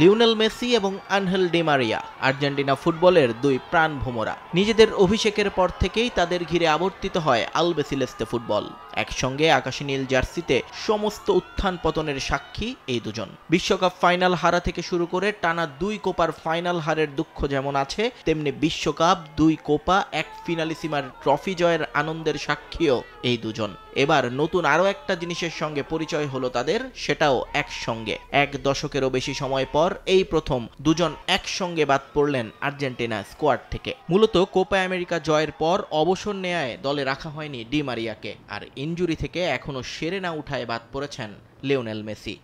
Lionel Messi এবং Angel Di Maria Argentina ফুটবলের দুই প্রাণ ভোমরা নিজেদের অভিষেকের পর থেকেই তাদের ঘিরে আবর্তিত হয় আলবেসিলেস্তে ফুটবল একসঙ্গে আকাশী নীল জার্সিতে সমস্ত উত্থান পতনের সাক্ষী এই দুজন বিশ্বকাপ ফাইনাল হারা থেকে শুরু করে টানা দুই কোপার ফাইনাল হারের দুঃখ যেমন আছে তেমনি বিশ্বকাপ দুই কোপা এক ফিনালিসিমার ট্রফি জয়ের আনন্দের সাক্ষীও এই দুজন এবার নতুন আরও একটা জিনিসের সঙ্গে পরিচয় হলো তাদের সেটাও একসঙ্গে এক দশকেরও বেশি সময় পর এই প্রথম দুজন একসঙ্গে বাদ পড়লেন আর্জেন্টিনা স্কোয়াড থেকে মূলত কোপা আমেরিকা জয়ের পর অবসর নেয়ায় দলে রাখা হয়নি ডি মারিয়াকে আর ইঞ্জুরি থেকে এখনও সেরে না উঠায় বাদ পড়েছেন লিওনেল মেসি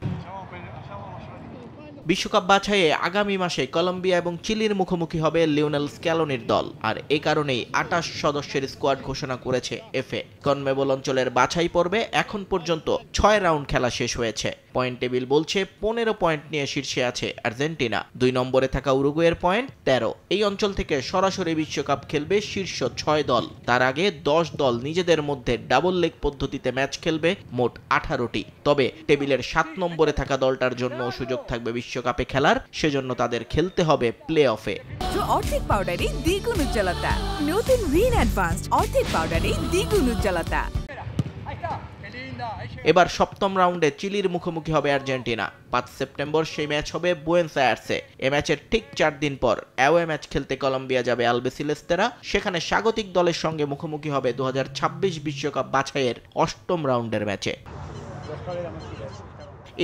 বিশ্বকাপ বাছাইয়ে আগামী মাসে কলম্বিয়া এবং চিলির মুখোমুখি হবে লিওনেল স্ক্যালোনির দল আর এ কারণেই আটাশ সদস্যের স্কোয়াড ঘোষণা করেছে এফএ কনমেবল অঞ্চলের বাছাই পর্বে এখন পর্যন্ত ছয় রাউন্ড খেলা শেষ হয়েছে পয়েন্ট টেবিল বলছে পনেরো পয়েন্ট নিয়ে শীর্ষে আছে আর্জেন্টিনা দুই নম্বরে থাকা উরুগুয়ের পয়েন্ট তেরো এই অঞ্চল থেকে সরাসরি বিশ্বকাপ খেলবে শীর্ষ ছয় দল তার আগে দশ দল নিজেদের মধ্যে ডাবল লেগ পদ্ধতিতে ম্যাচ খেলবে মোট আঠারোটি তবে টেবিলের সাত নম্বরে থাকা দলটার জন্য সুযোগ থাকবে বিশ্ব বিশ্বকাপে খেলার সেজন্য তাদের খেলতে হবে প্লে অফে অর্ধেক পাউডারে দ্বিগুণ উজ্জ্বলতা নতুন রিন অ্যাডভান্স অর্ধেক পাউডারে দ্বিগুণ উজ্জ্বলতা এবার সপ্তম রাউন্ডে চিলির মুখোমুখি হবে আর্জেন্টিনা পাঁচ সেপ্টেম্বর সেই ম্যাচ হবে বুয়েন্স আয়ার্সে এ ম্যাচের ঠিক চার দিন পর অ্যাওয়ে ম্যাচ খেলতে কলম্বিয়া যাবে আলবেসিলেস্তেরা সেখানে স্বাগতিক দলের সঙ্গে মুখোমুখি হবে দু বিশ্বকাপ বাছাইয়ের অষ্টম রাউন্ডের ম্যাচে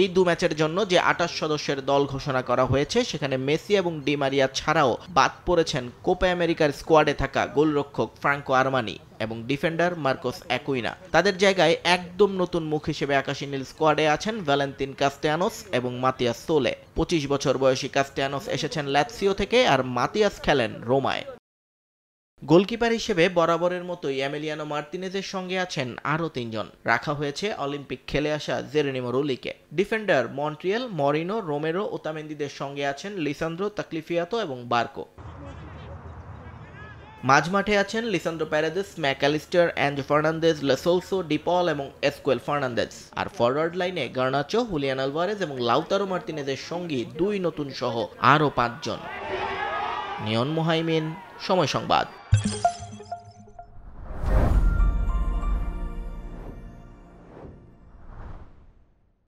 এই দু ম্যাচের জন্য যে আটাশ সদস্যের দল ঘোষণা করা হয়েছে সেখানে মেসি এবং ডিমারিয়া ছাড়াও বাদ পড়েছেন কোপা আমেরিকার স্কোয়াডে থাকা গোলরক্ষক ফ্রাঙ্কো আর্মানি এবং ডিফেন্ডার মার্কোস অ্যাকুইনা তাদের জায়গায় একদম নতুন মুখ হিসেবে আকাশী নীল স্কোয়াডে আছেন ভ্যালেন্তিন কাস্টিয়ানোস এবং মাতিয়াস সোলে পঁচিশ বছর বয়সী কাস্টিয়ানোস এসেছেন ল্যাপসিও থেকে আর মাতিয়াস খেলেন রোমায় গোলকিপার হিসেবে বরাবরের মতোই অ্যামেলিয়ানো মার্তিনেজের সঙ্গে আছেন আরও তিনজন রাখা হয়েছে অলিম্পিক খেলে আসা জেরেনিমো রুলিকে ডিফেন্ডার মন্ট্রিয়াল মরিনো রোমেরো ওতামেন্দিদের সঙ্গে আছেন লিসান্দ্রো তাকলিফিয়াতো এবং বার্কো মাঝমাঠে আছেন Lisandro Paredes Mac Allister and Fernandez Lo Celso De Paul এবং এসকুয়েল ফার্নান্দেজ আর ফরওয়ার্ড লাইনে গার্নাচো হুলিয়ান আলভারেজ এবং লাউতারো মার্তিনেজের সঙ্গী দুই নতুন সহ আরও পাঁচজন নিয়ন মোহাইমিন সময় সংবাদ Thank you.